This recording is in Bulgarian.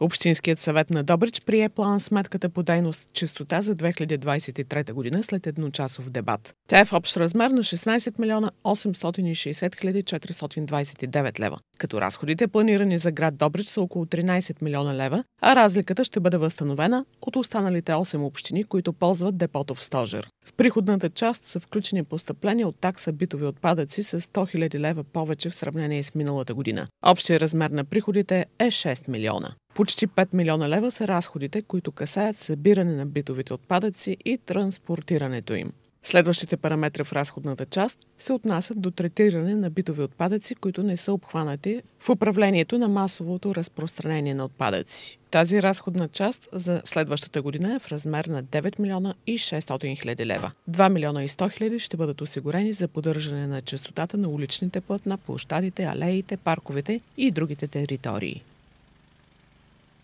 Общинският съвет на Добрич прие план сметката по дейност чистота за 2023 година след едночасов дебат. Тя е в общ размер на 16 милиона 860 429 лева, като разходите планирани за град Добрич са около 13 милиона лева, а разликата ще бъде възстановена от останалите 8 общини, които ползват депото в Стожер. В приходната част са включени постъпления от такса битови отпадъци с 100 000 лева повече в сравнение с миналата година. Общия размер на приходите е 6 милиона. Почти 5 милиона лева са разходите, които касаят събиране на битовите отпадъци и транспортирането им. Следващите параметри в разходната част се отнасят до третиране на битови отпадъци, които не са обхванати в управлението на масовото разпространение на отпадъци. Тази разходна част за следващата година е в размер на 9 милиона и 600 хиляди лева. 2 милиона и 100 хиляди ще бъдат осигурени за поддържане на частотата на уличните платна, площадите, алеите, парковете и другите територии.